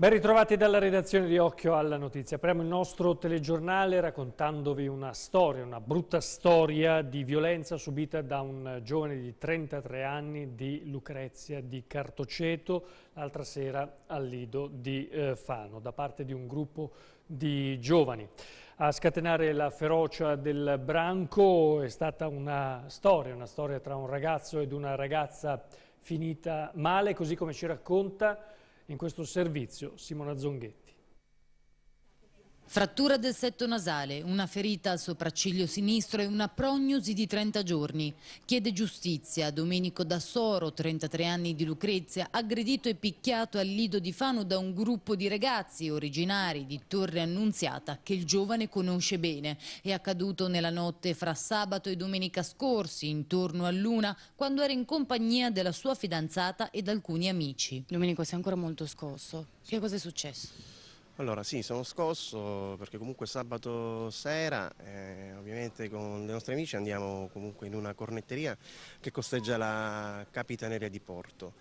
Ben ritrovati dalla redazione di Occhio alla Notizia. Apriamo il nostro telegiornale raccontandovi una storia, una brutta storia di violenza subita da un giovane di 33 anni di Lucrezia di Cartoceto l'altra sera al Lido di eh, Fano da parte di un gruppo di giovani. A scatenare la ferocia del branco è stata una storia, una storia tra un ragazzo ed una ragazza finita male, così come ci racconta in questo servizio Simona Zonghi. Frattura del setto nasale, una ferita al sopracciglio sinistro e una prognosi di 30 giorni. Chiede giustizia Domenico Dassoro, 33 anni di Lucrezia, aggredito e picchiato al Lido di Fano da un gruppo di ragazzi originari di Torre Annunziata che il giovane conosce bene. È accaduto nella notte fra sabato e domenica scorsi, intorno a luna, quando era in compagnia della sua fidanzata ed alcuni amici. Domenico, sei ancora molto scosso. Che cosa è successo? Allora sì, sono scosso perché comunque sabato sera eh, ovviamente con i nostri amici andiamo comunque in una cornetteria che costeggia la capitaneria di Porto.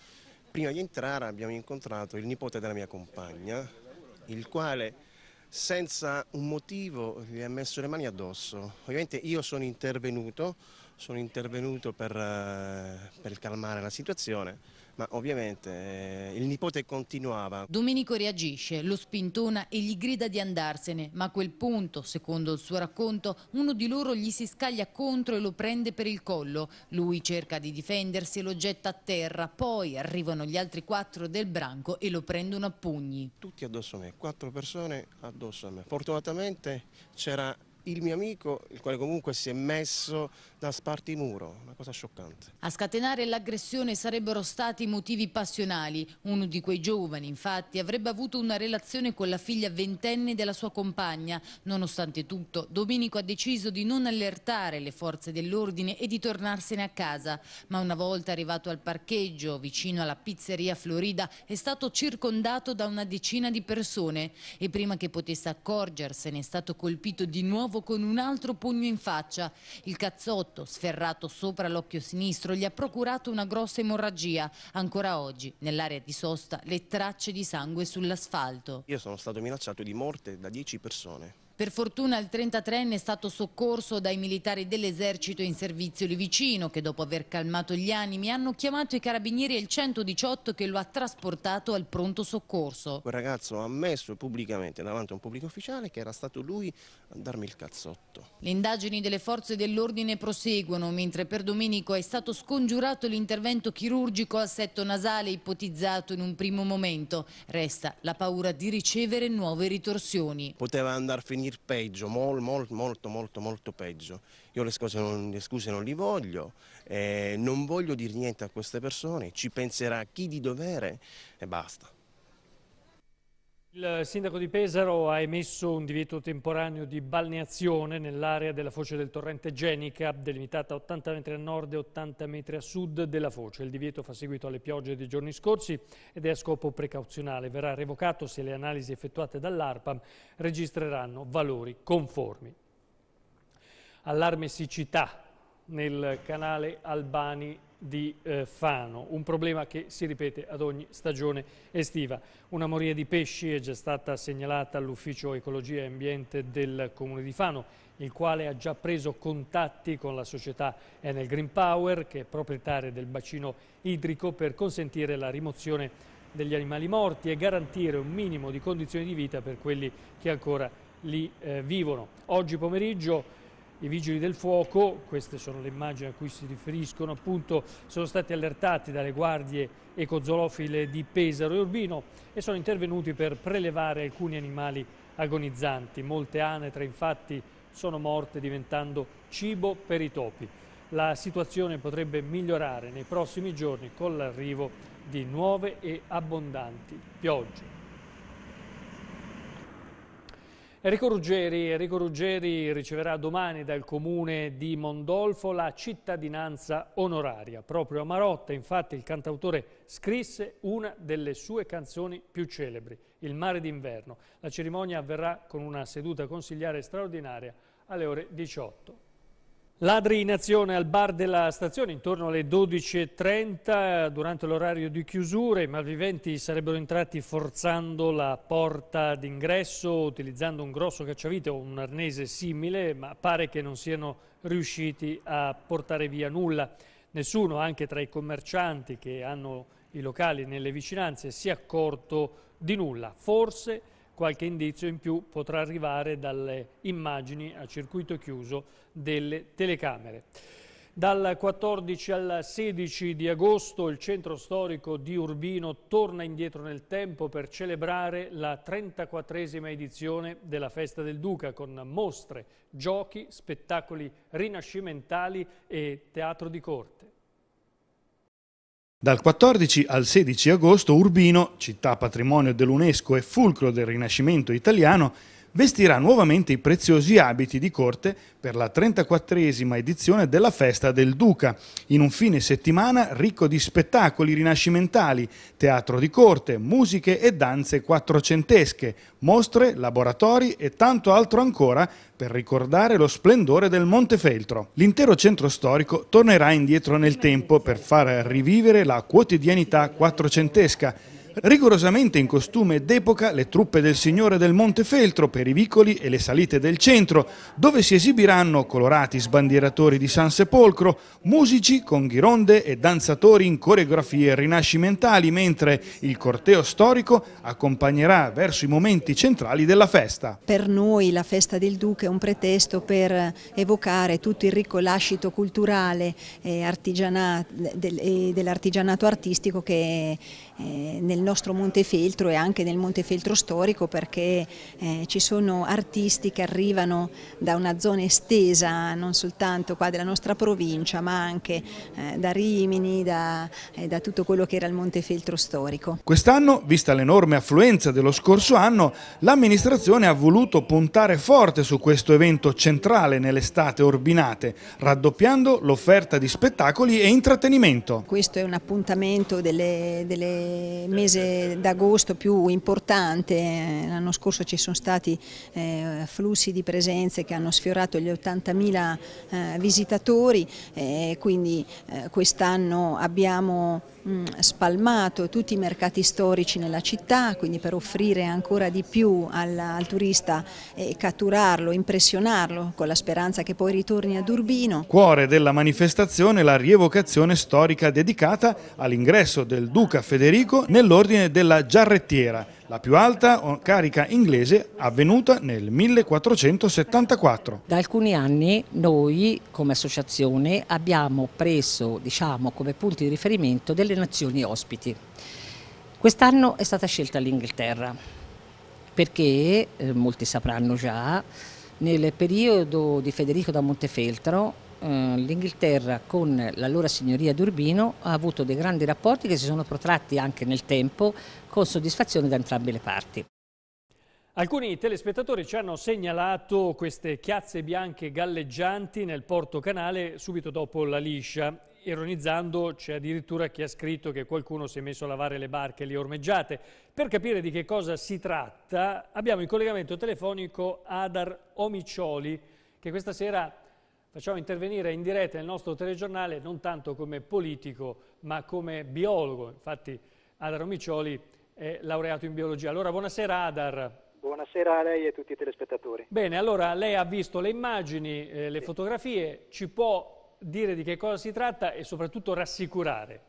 Prima di entrare abbiamo incontrato il nipote della mia compagna, il quale senza un motivo gli ha messo le mani addosso. Ovviamente io sono intervenuto, sono intervenuto per, eh, per calmare la situazione ma ovviamente eh, il nipote continuava. Domenico reagisce, lo spintona e gli grida di andarsene, ma a quel punto, secondo il suo racconto, uno di loro gli si scaglia contro e lo prende per il collo. Lui cerca di difendersi e lo getta a terra, poi arrivano gli altri quattro del branco e lo prendono a pugni. Tutti addosso a me, quattro persone addosso a me. Fortunatamente c'era il mio amico, il quale comunque si è messo da spartimuro, una cosa scioccante. A scatenare l'aggressione sarebbero stati motivi passionali. Uno di quei giovani, infatti, avrebbe avuto una relazione con la figlia ventenne della sua compagna. Nonostante tutto, Domenico ha deciso di non allertare le forze dell'ordine e di tornarsene a casa. Ma una volta arrivato al parcheggio, vicino alla pizzeria Florida, è stato circondato da una decina di persone e prima che potesse accorgersene è stato colpito di nuovo con un altro pugno in faccia. Il cazzotto Cotto, sferrato sopra l'occhio sinistro, gli ha procurato una grossa emorragia. Ancora oggi, nell'area di sosta, le tracce di sangue sull'asfalto. Io sono stato minacciato di morte da 10 persone. Per fortuna il 33enne è stato soccorso dai militari dell'esercito in servizio lì vicino che dopo aver calmato gli animi hanno chiamato i carabinieri e il 118 che lo ha trasportato al pronto soccorso. Quel ragazzo ha ammesso pubblicamente davanti a un pubblico ufficiale che era stato lui a darmi il cazzotto. Le indagini delle forze dell'ordine proseguono mentre per Domenico è stato scongiurato l'intervento chirurgico al setto nasale ipotizzato in un primo momento. Resta la paura di ricevere nuove ritorsioni. Poteva andare a finire finire peggio, molto, mol, molto, molto, molto peggio. Io le, non, le scuse non, li voglio, eh, non voglio dire niente a queste persone, ci penserà chi di dovere e basta. Il sindaco di Pesaro ha emesso un divieto temporaneo di balneazione nell'area della foce del torrente Genica, delimitata a 80 metri a nord e 80 metri a sud della foce. Il divieto fa seguito alle piogge dei giorni scorsi ed è a scopo precauzionale. Verrà revocato se le analisi effettuate dall'ARPAM registreranno valori conformi. Allarme siccità nel canale Albani di eh, Fano, un problema che si ripete ad ogni stagione estiva. Una moria di pesci è già stata segnalata all'Ufficio Ecologia e Ambiente del Comune di Fano, il quale ha già preso contatti con la società Enel Green Power, che è proprietaria del bacino idrico, per consentire la rimozione degli animali morti e garantire un minimo di condizioni di vita per quelli che ancora li eh, vivono. Oggi pomeriggio i vigili del fuoco, queste sono le immagini a cui si riferiscono, appunto sono stati allertati dalle guardie ecozolofile di Pesaro e Urbino e sono intervenuti per prelevare alcuni animali agonizzanti. Molte anetre infatti sono morte diventando cibo per i topi. La situazione potrebbe migliorare nei prossimi giorni con l'arrivo di nuove e abbondanti piogge. Enrico Ruggeri, Enrico Ruggeri, riceverà domani dal comune di Mondolfo la cittadinanza onoraria. Proprio a Marotta, infatti, il cantautore scrisse una delle sue canzoni più celebri, Il mare d'inverno. La cerimonia avverrà con una seduta consigliare straordinaria alle ore 18. Ladri in azione al bar della stazione intorno alle 12.30 durante l'orario di chiusura i malviventi sarebbero entrati forzando la porta d'ingresso utilizzando un grosso cacciavite o un arnese simile ma pare che non siano riusciti a portare via nulla. Nessuno anche tra i commercianti che hanno i locali nelle vicinanze si è accorto di nulla. Forse qualche indizio in più potrà arrivare dalle immagini a circuito chiuso delle telecamere. Dal 14 al 16 di agosto il centro storico di Urbino torna indietro nel tempo per celebrare la 34esima edizione della Festa del Duca con mostre, giochi, spettacoli rinascimentali e teatro di corte. Dal 14 al 16 agosto Urbino, città patrimonio dell'UNESCO e fulcro del Rinascimento italiano, vestirà nuovamente i preziosi abiti di corte per la 34esima edizione della Festa del Duca, in un fine settimana ricco di spettacoli rinascimentali, teatro di corte, musiche e danze quattrocentesche, mostre, laboratori e tanto altro ancora per ricordare lo splendore del Montefeltro. L'intero centro storico tornerà indietro nel tempo per far rivivere la quotidianità quattrocentesca, Rigorosamente in costume d'epoca le truppe del Signore del Montefeltro per i vicoli e le salite del centro, dove si esibiranno colorati sbandieratori di San Sepolcro, musici con ghironde e danzatori in coreografie rinascimentali, mentre il corteo storico accompagnerà verso i momenti centrali della festa. Per noi la festa del Duca è un pretesto per eh, evocare tutto il ricco lascito culturale e dell'artigianato artistico che eh, nel nostro nostro Montefeltro e anche nel Montefeltro storico perché eh, ci sono artisti che arrivano da una zona estesa, non soltanto qua della nostra provincia, ma anche eh, da Rimini, da, eh, da, tutto quello che era il Montefeltro storico. Quest'anno, vista l'enorme affluenza dello scorso anno, l'amministrazione ha voluto puntare forte su questo evento centrale nell'estate Orbinate, raddoppiando l'offerta di spettacoli e intrattenimento. Questo è un appuntamento delle, delle mesi mese d'agosto più importante, eh, l'anno scorso ci sono stati eh, flussi di presenze che hanno sfiorato gli 80.000 eh, visitatori, eh, quindi eh, quest'anno abbiamo mm, spalmato tutti i mercati storici nella città, quindi per offrire ancora di più al, al turista e catturarlo, impressionarlo, con la speranza che poi ritorni ad Urbino. Cuore della manifestazione la rievocazione storica dedicata all'ingresso del Duca Federico nell'ordine nell'ordine della giarrettiera, la più alta carica inglese avvenuta nel 1474. Da alcuni anni noi come associazione abbiamo preso diciamo, come punti di riferimento delle nazioni ospiti. Quest'anno è stata scelta l'Inghilterra perché, eh, molti sapranno già, nel periodo di Federico da Montefeltro eh, l'Inghilterra con l'allora signoria d'Urbino ha avuto dei grandi rapporti che si sono protratti anche nel tempo con soddisfazione da entrambe le parti. Alcuni telespettatori ci hanno segnalato queste chiazze bianche galleggianti nel porto canale subito dopo la liscia. Ironizzando c'è addirittura chi ha scritto che qualcuno si è messo a lavare le barche lì ormeggiate. Per capire di che cosa si tratta abbiamo in collegamento telefonico Adar Omicioli che questa sera Facciamo intervenire in diretta il nostro telegiornale non tanto come politico ma come biologo, infatti Adar Omicioli è laureato in biologia. Allora buonasera Adar. Buonasera a lei e a tutti i telespettatori. Bene, allora lei ha visto le immagini, eh, le sì. fotografie, ci può dire di che cosa si tratta e soprattutto rassicurare?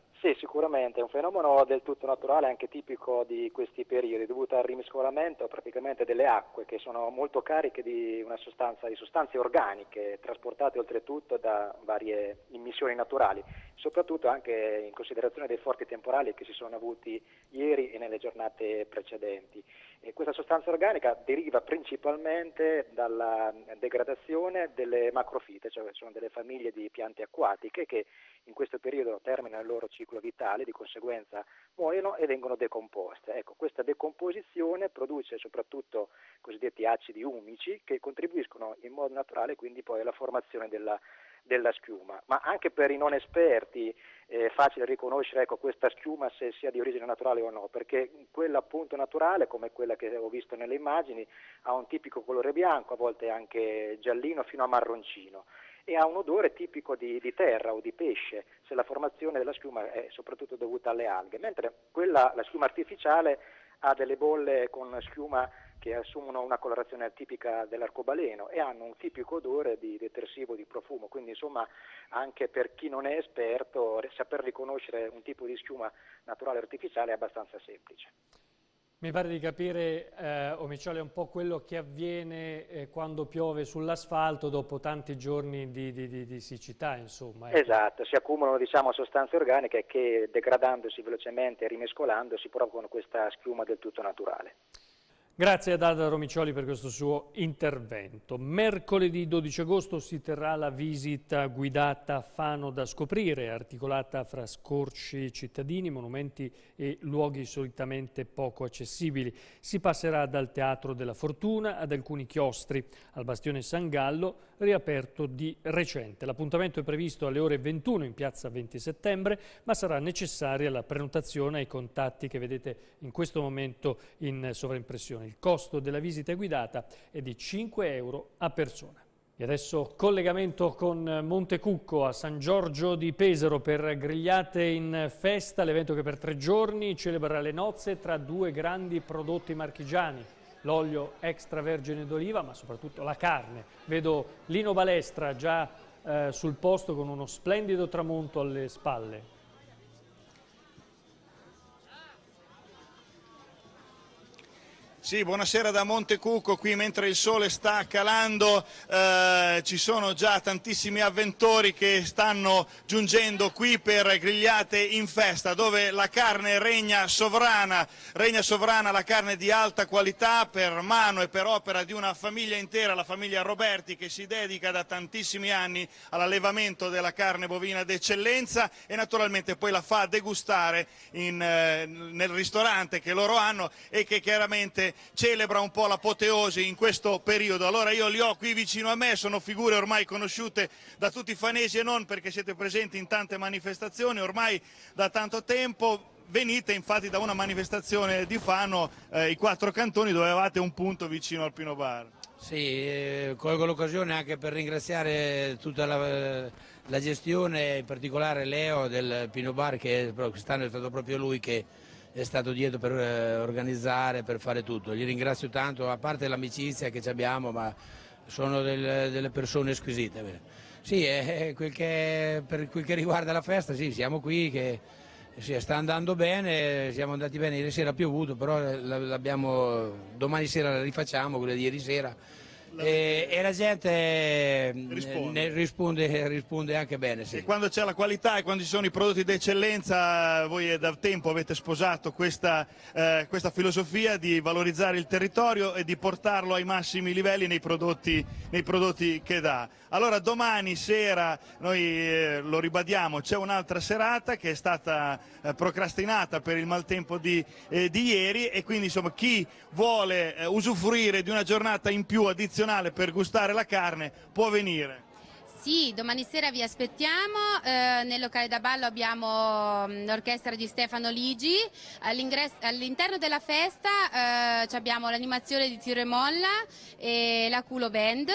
sicuramente è un fenomeno del tutto naturale, anche tipico di questi periodi, dovuto al rimescolamento praticamente delle acque che sono molto cariche di, sostanza, di sostanze organiche, trasportate oltretutto da varie immissioni naturali, soprattutto anche in considerazione dei forti temporali che si sono avuti ieri e nelle giornate precedenti. E questa sostanza organica deriva principalmente dalla degradazione delle macrofite, cioè sono delle famiglie di piante acquatiche che in questo periodo terminano il loro ciclo vitale, di conseguenza muoiono e vengono decomposte. Ecco, questa decomposizione produce soprattutto cosiddetti acidi umici che contribuiscono in modo naturale quindi poi alla formazione della della schiuma, ma anche per i non esperti eh, è facile riconoscere ecco, questa schiuma se sia di origine naturale o no, perché quella appunto naturale, come quella che ho visto nelle immagini, ha un tipico colore bianco, a volte anche giallino fino a marroncino e ha un odore tipico di, di, terra o di pesce, se la formazione della schiuma è soprattutto dovuta alle alghe, mentre quella, la schiuma artificiale ha delle bolle con schiuma che assumono una colorazione tipica dell'arcobaleno e hanno un tipico odore di detersivo di profumo, quindi insomma anche per chi non è esperto saper riconoscere un tipo di schiuma naturale artificiale è abbastanza semplice. Mi pare di capire, eh, Omiciole, un po' quello che avviene eh, quando piove sull'asfalto dopo tanti giorni di, di, di, di siccità, insomma. Ecco. Esatto, si accumulano diciamo, sostanze organiche che degradandosi velocemente e rimescolandosi provocano questa schiuma del tutto naturale. Grazie ad Ada Romicioli per questo suo intervento. Mercoledì 12 agosto si terrà la visita guidata a Fano da scoprire, articolata fra scorci cittadini, monumenti e luoghi solitamente poco accessibili. Si passerà dal Teatro della Fortuna ad alcuni chiostri, al Bastione San Gallo, riaperto di recente. L'appuntamento è previsto alle ore 21 in piazza 20 settembre, ma sarà necessaria la prenotazione ai contatti che vedete in questo momento in sovraimpressione. Convenzione. Il costo della visita guidata è di 5 euro a persona. E adesso collegamento con Montecucco a San Giorgio di Pesaro per Grigliate in Festa, l'evento che per tre giorni celebra le nozze tra due grandi prodotti marchigiani, l'olio extravergine d'oliva ma soprattutto la carne. Vedo Lino Balestra già eh, sul posto con uno splendido tramonto alle spalle. Sì, buonasera da Montecucco, qui mentre il sole sta calando eh, ci sono già tantissimi avventori che stanno giungendo qui per grigliate in festa dove la carne regna sovrana, regna sovrana la carne di alta qualità per mano e per opera di una famiglia intera, la famiglia Roberti che si dedica da tantissimi anni all'allevamento della carne bovina d'eccellenza e naturalmente poi la fa degustare in, eh, nel ristorante che loro hanno e che chiaramente celebra un po' l'apoteosi in questo periodo. Allora io li ho qui vicino a me, sono figure ormai conosciute da tutti i fanesi e non perché siete presenti in tante manifestazioni ormai da tanto tempo. Venite infatti da una manifestazione di Fano, eh, i quattro cantoni, dove avevate un punto vicino al Pino Bar. Sì, eh, colgo l'occasione anche per ringraziare tutta la, la, gestione, in particolare Leo del Pino Bar, che quest'anno è stato proprio lui che è stato dietro per eh, organizzare, per fare tutto. Gli ringrazio tanto, a parte l'amicizia che ci abbiamo, ma sono del, delle persone squisite. Sì, eh, quel che, per quel che riguarda la festa, sì, siamo qui che sì, sta andando bene, siamo andati bene, ieri sera ha piovuto, però eh, domani sera la rifacciamo, quella di ieri sera eh, e, e, la gente mm, risponde. Risponde, risponde. anche bene. Sì. E quando c'è la qualità e quando ci sono i prodotti d'eccellenza, voi da tempo avete sposato questa, eh, questa filosofia di valorizzare il territorio e di portarlo ai massimi livelli nei prodotti, nei prodotti che dà. Allora domani sera, noi eh, lo ribadiamo, c'è un'altra serata che è stata eh, procrastinata per il maltempo di, eh, di ieri e quindi insomma, chi vuole eh, usufruire di una giornata in più addizionale nazionale per gustare la carne può venire. Sì, domani sera vi aspettiamo, eh, nel locale da ballo abbiamo mm, l'orchestra di Stefano Ligi, all'interno della festa eh, abbiamo l'animazione di Tiro e Molla e la Culo Band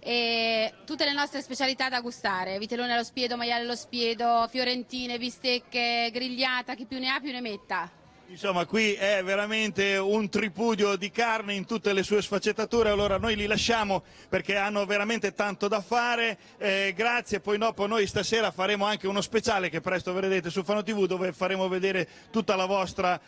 e tutte le nostre specialità da gustare, vitellone allo spiedo, maiale allo spiedo, fiorentine, bistecche, grigliata, chi più ne ha più ne metta. Insomma, qui è veramente un tripudio di carne in tutte le sue sfaccettature, allora noi li lasciamo perché hanno veramente tanto da fare. Eh, grazie, poi dopo noi stasera faremo anche uno speciale che presto vedrete su Fano TV dove faremo vedere tutta la vostra,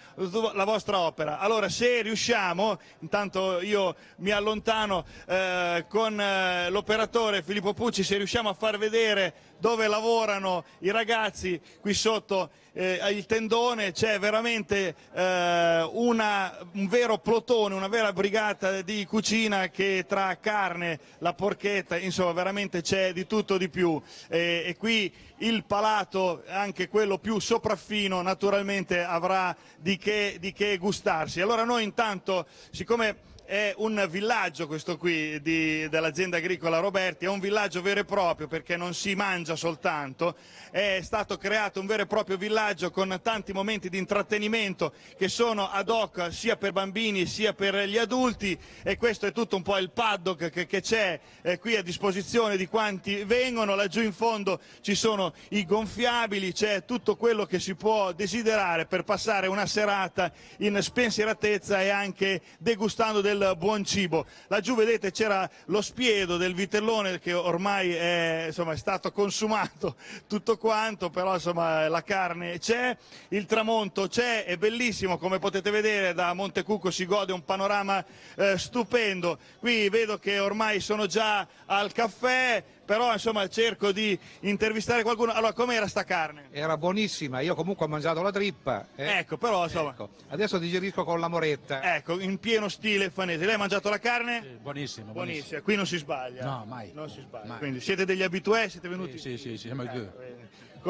la vostra opera. Allora, se riusciamo, intanto io mi allontano eh, con eh, l'operatore Filippo Pucci, se riusciamo a far vedere dove lavorano i ragazzi qui sotto eh, il tendone c'è veramente eh, una, un vero plotone, una vera brigata di cucina che tra carne, la porchetta, insomma veramente c'è di tutto di più e, e qui il palato, anche quello più sopraffino, naturalmente avrà di che, di che gustarsi. Allora noi intanto, siccome è un villaggio questo qui dell'azienda agricola Roberti, è un villaggio vero e proprio perché non si mangia soltanto, è stato creato un vero e proprio villaggio con tanti momenti di intrattenimento che sono ad hoc sia per bambini sia per gli adulti e questo è tutto un po' il paddock che, c'è eh, qui a disposizione di quanti vengono, laggiù in fondo ci sono i gonfiabili, c'è tutto quello che si può desiderare per passare una serata in spensieratezza e anche degustando del del buon cibo. Laggiù vedete c'era lo spiedo del vitellone che ormai è, insomma, è stato consumato tutto quanto, però insomma, la carne c'è, il tramonto c'è, è bellissimo come potete vedere da Montecucco si gode un panorama eh, stupendo. Qui vedo che ormai sono già al caffè, però insomma cerco di intervistare qualcuno. Allora, com'era sta carne? Era buonissima, io comunque ho mangiato la trippa. Eh? Ecco, però insomma... Ecco. Adesso digerisco con la moretta. Ecco, in pieno stile fanese. Lei ha mangiato la carne? Sì, buonissima, buonissima. Qui non si sbaglia. No, mai. Non si sbaglia. Mai. Quindi siete degli abitué, siete venuti? Sì, sì, sì, siamo i eh, due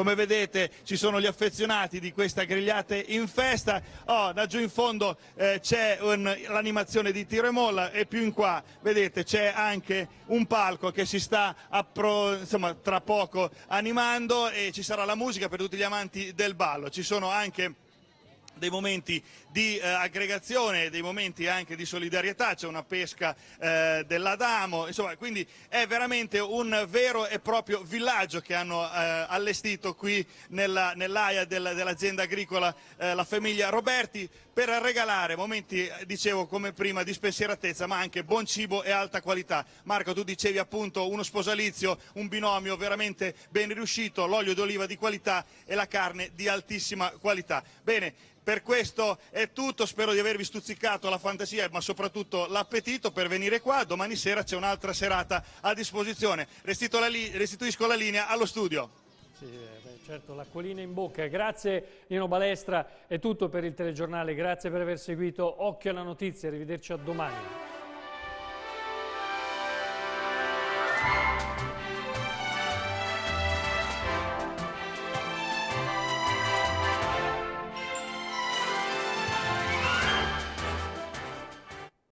come vedete ci sono gli affezionati di questa grigliate in festa, oh, da giù in fondo eh, c'è l'animazione di tiro e molla e più in qua vedete c'è anche un palco che si sta appro, insomma, tra poco animando e ci sarà la musica per tutti gli amanti del ballo, ci sono anche dei momenti di eh, aggregazione, dei momenti anche di solidarietà, c'è una pesca eh, dell'Adamo, insomma, quindi è veramente un vero e proprio villaggio che hanno eh, allestito qui nella, nell'AIA del, dell'azienda agricola eh, la famiglia Roberti per regalare momenti, eh, dicevo come prima, di spensieratezza ma anche buon cibo e alta qualità. Marco, tu dicevi appunto uno sposalizio, un binomio veramente ben riuscito, l'olio d'oliva di qualità e la carne di altissima qualità. Bene, per questo è tutto, spero di avervi stuzzicato la fantasia ma soprattutto l'appetito per venire qua, domani sera c'è un'altra serata a disposizione. La restituisco la linea allo studio. Sì, eh, beh, certo, l'acquolina in bocca. Grazie Nino Balestra, è tutto per il telegiornale, grazie per aver seguito Occhio alla Notizia, arrivederci a domani.